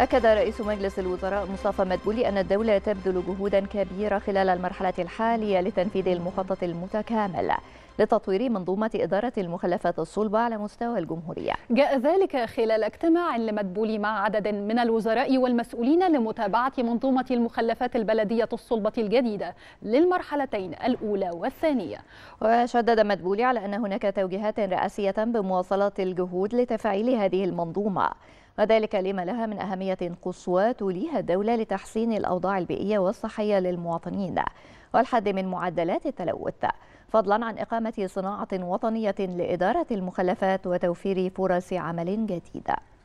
أكد رئيس مجلس الوزراء مصطفى مدبولي أن الدولة تبذل جهودا كبيرة خلال المرحلة الحالية لتنفيذ المخطط المتكامل لتطوير منظومة إدارة المخلفات الصلبة على مستوى الجمهورية جاء ذلك خلال اجتماع لمدبولي مع عدد من الوزراء والمسؤولين لمتابعة منظومة المخلفات البلدية الصلبة الجديدة للمرحلتين الأولى والثانية وشدد مدبولي على أن هناك توجيهات رئاسية بمواصلة الجهود لتفعيل هذه المنظومة وذلك لما لها من أهمية قصوى توليها الدولة لتحسين الأوضاع البيئية والصحية للمواطنين والحد من معدلات التلوث فضلا عن إقامة صناعة وطنية لإدارة المخلفات وتوفير فرص عمل جديدة